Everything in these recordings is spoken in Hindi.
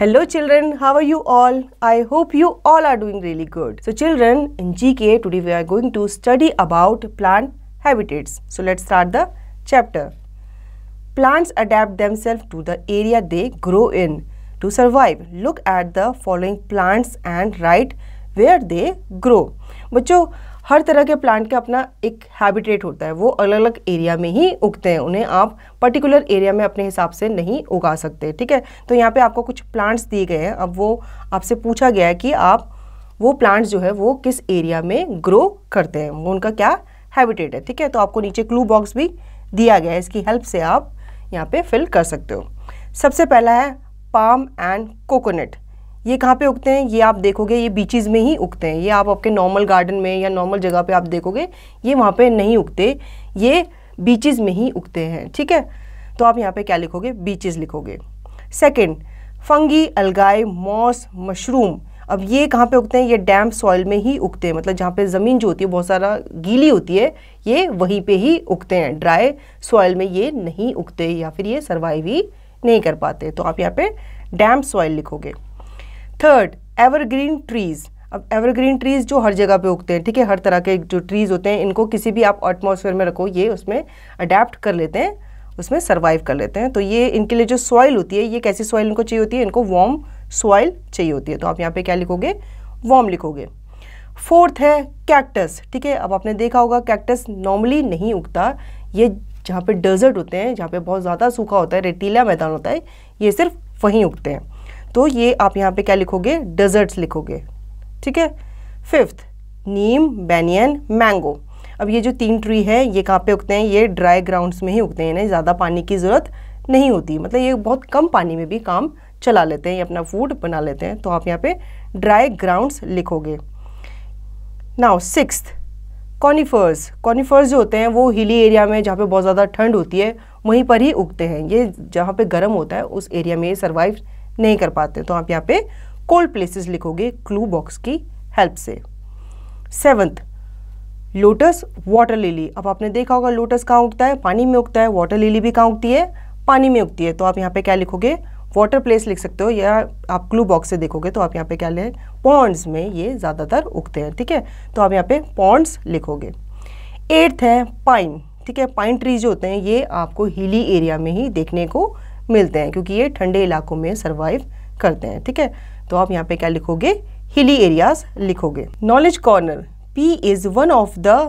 Hello children, how are you all? I hope you all are doing really good. So children, in GK today we are going to study about plant habitats. So let's start the chapter. Plants adapt themselves to the area they grow in to survive. Look at the following plants and write where they grow. बच्चों हर तरह के प्लांट का अपना एक हैबिटेट होता है वो अलग अलग एरिया में ही उगते हैं उन्हें आप पर्टिकुलर एरिया में अपने हिसाब से नहीं उगा सकते ठीक है तो यहाँ पे आपको कुछ प्लांट्स दिए गए हैं अब वो आपसे पूछा गया है कि आप वो प्लांट्स जो है वो किस एरिया में ग्रो करते हैं वो उनका क्या हैबिटेट है ठीक है तो आपको नीचे क्लू बॉक्स भी दिया गया है इसकी हेल्प से आप यहाँ पर फिल कर सकते हो सबसे पहला है पाम एंड कोकोनट ये कहाँ पे उगते हैं ये आप देखोगे ये बीचेस में ही उगते हैं ये आप आपके नॉर्मल गार्डन में या नॉर्मल जगह पे आप देखोगे ये वहाँ पे नहीं उगते ये बीचेस में ही उगते हैं ठीक है तो आप यहाँ पे क्या लिखोगे बीचेस लिखोगे second fungi algae moss mushroom अब ये कहाँ पे उगते हैं ये डैम्प सॉइल में ही उगते हैं मतलब जहाँ पे ज़मीन जो होती है बहुत सारा गीली होती है ये वहीं पे ही उगते हैं ड्राई सॉइल में ये नहीं उगते या फिर ये सर्वाइव ही नहीं कर पाते तो आप यहाँ पे डैम्प सॉइल लिखोगे थर्ड एवरग्रीन ट्रीज़ अब एवरग्रीन ट्रीज़ जो हर जगह पे उगते हैं ठीक है हर तरह के जो ट्रीज़ होते हैं इनको किसी भी आप एटमोसफेयर में रखो ये उसमें अडेप्ट कर लेते हैं उसमें सर्वाइव कर लेते हैं तो ये इनके लिए जो सॉइल होती है ये कैसी सॉइल इनको चाहिए होती है इनको वार्म सॉइल चाहिए होती है तो आप यहाँ पे क्या लिखोगे वार्म लिखोगे फोर्थ है कैक्टस ठीक है अब आपने देखा होगा कैक्टस नॉर्मली नहीं उगता ये जहाँ पे डेजर्ट होते हैं जहाँ पे बहुत ज़्यादा सूखा होता है रेतीला मैदान होता है ये सिर्फ वहीं उगते हैं तो ये आप यहाँ पे क्या लिखोगे डेजर्ट्स लिखोगे ठीक है फिफ्थ नीम बैनियन मैंगो अब ये जो तीन ट्री है ये कहाँ पे उगते हैं ये ड्राई ग्राउंड्स में ही उगते हैं ना ज़्यादा पानी की ज़रूरत नहीं होती मतलब ये बहुत कम पानी में भी काम चला लेते हैं ये अपना फूड बना लेते हैं तो आप यहाँ पे ड्राई ग्राउंड्स लिखोगे नाउ सिक्स कॉनीफर्स कॉनीफर्स जो होते हैं वो हिली एरिया में जहाँ पे बहुत ज़्यादा ठंड होती है वहीं पर ही उगते हैं ये जहाँ पे गर्म होता है उस एरिया में ये सर्वाइव नहीं कर पाते तो आप यहाँ पे कोल्ड प्लेसेस लिखोगे क्लू बॉक्स की हेल्प से सेवन्थ लोटस वाटर लिली अब आपने देखा होगा लोटस कहाँ उगता है पानी में उगता है वाटर लिली भी कहाँ उगती है पानी में उगती है तो आप यहाँ पे क्या लिखोगे वाटर प्लेस लिख सकते हो या आप क्लू बॉक्स से देखोगे तो आप यहाँ पे क्या लें पॉन्ड्स में ये ज़्यादातर उगते हैं ठीक है तो आप यहाँ पे पॉन्ड्स लिखोगे एट्थ है पाइन ठीक है पाइन ट्रीज जो होते हैं ये आपको हिली एरिया में ही देखने को मिलते हैं क्योंकि ये ठंडे इलाकों में सर्वाइव करते हैं ठीक है तो आप यहाँ पे क्या लिखोगे हिली एरियाज लिखोगे knowledge corner P is one of the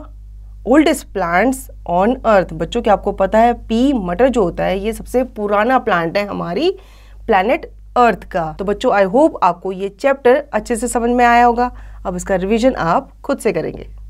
oldest plants on earth बच्चों क्या आपको पता है पी मटर जो होता है ये सबसे पुराना प्लांट है हमारी प्लानट अर्थ का तो बच्चों आई होप आपको ये चैप्टर अच्छे से समझ में आया होगा अब इसका रिविजन आप खुद से करेंगे